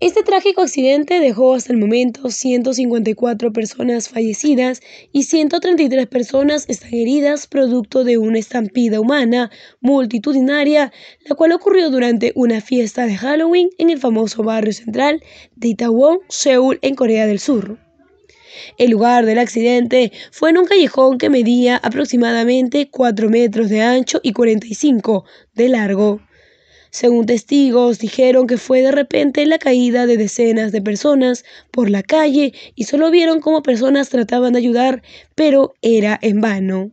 Este trágico accidente dejó hasta el momento 154 personas fallecidas y 133 personas están heridas producto de una estampida humana multitudinaria, la cual ocurrió durante una fiesta de Halloween en el famoso barrio central de Itaewon, Seúl, en Corea del Sur. El lugar del accidente fue en un callejón que medía aproximadamente 4 metros de ancho y 45 de largo. Según testigos, dijeron que fue de repente la caída de decenas de personas por la calle y solo vieron cómo personas trataban de ayudar, pero era en vano.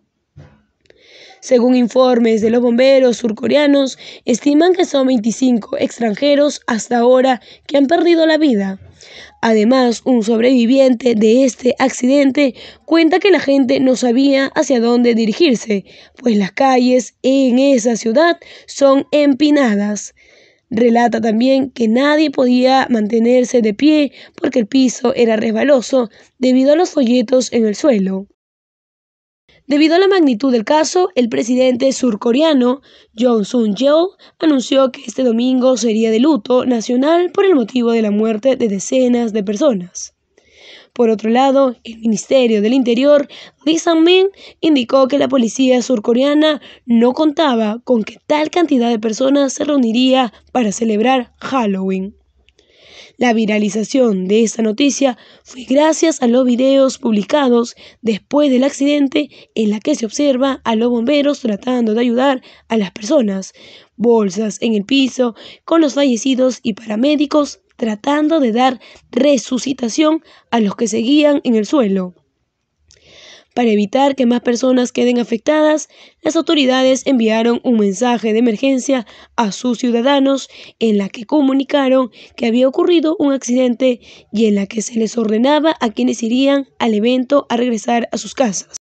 Según informes de los bomberos surcoreanos, estiman que son 25 extranjeros hasta ahora que han perdido la vida. Además, un sobreviviente de este accidente cuenta que la gente no sabía hacia dónde dirigirse, pues las calles en esa ciudad son empinadas. Relata también que nadie podía mantenerse de pie porque el piso era resbaloso debido a los folletos en el suelo. Debido a la magnitud del caso, el presidente surcoreano Jong sun yeol anunció que este domingo sería de luto nacional por el motivo de la muerte de decenas de personas. Por otro lado, el Ministerio del Interior, Lee Sang-min, indicó que la policía surcoreana no contaba con que tal cantidad de personas se reuniría para celebrar Halloween. La viralización de esta noticia fue gracias a los videos publicados después del accidente en la que se observa a los bomberos tratando de ayudar a las personas, bolsas en el piso, con los fallecidos y paramédicos tratando de dar resucitación a los que seguían en el suelo. Para evitar que más personas queden afectadas, las autoridades enviaron un mensaje de emergencia a sus ciudadanos en la que comunicaron que había ocurrido un accidente y en la que se les ordenaba a quienes irían al evento a regresar a sus casas.